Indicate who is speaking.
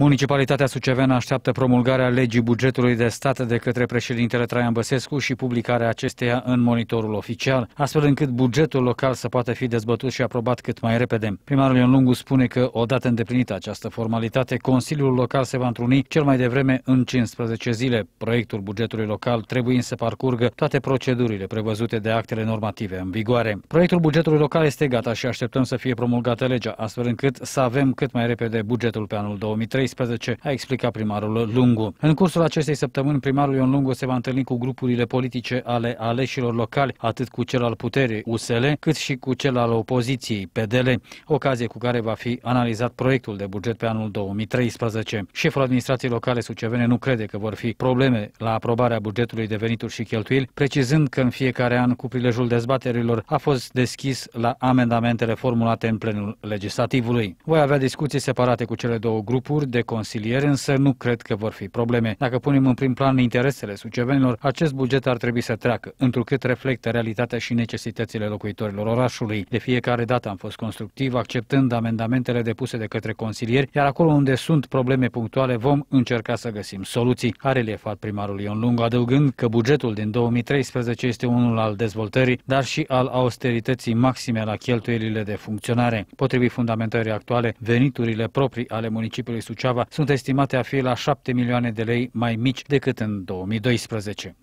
Speaker 1: Municipalitatea Suceveană așteaptă promulgarea legii bugetului de stat de către președintele Traian Băsescu și publicarea acesteia în monitorul oficial, astfel încât bugetul local să poată fi dezbătut și aprobat cât mai repede. Primarul Ion Lungu spune că, odată îndeplinită această formalitate, Consiliul Local se va întruni cel mai devreme în 15 zile. Proiectul bugetului local trebuie să parcurgă toate procedurile prevăzute de actele normative în vigoare. Proiectul bugetului local este gata și așteptăm să fie promulgată legea, astfel încât să avem cât mai repede bugetul pe anul 2013 2016, a explicat primarul Lungu. În cursul acestei săptămâni, primarul Ion Lungu se va întâlni cu grupurile politice ale aleșilor locali, atât cu cel al puterii USL, cât și cu cel al opoziției PDL, ocazie cu care va fi analizat proiectul de buget pe anul 2013. Șeful administrației locale sucevene nu crede că vor fi probleme la aprobarea bugetului de venituri și cheltuieli, precizând că în fiecare an, cu prilejul dezbaterilor, a fost deschis la amendamentele formulate în plenul legislativului. Voi avea discuții separate cu cele două grupuri, de consilieri, însă nu cred că vor fi probleme. Dacă punem în prim plan interesele sucevenilor, acest buget ar trebui să treacă, întrucât reflectă realitatea și necesitățile locuitorilor orașului. De fiecare dată am fost constructiv, acceptând amendamentele depuse de către consilieri, iar acolo unde sunt probleme punctuale vom încerca să găsim soluții. A reliefat primarul Ion Lungu, adăugând că bugetul din 2013 este unul al dezvoltării, dar și al austerității maxime la cheltuielile de funcționare. Potrivit fundamentării actuale, veniturile proprii ale municipiului Suceven Suceava sunt estimate a fi la 7 milioane de lei mai mici decât în 2012.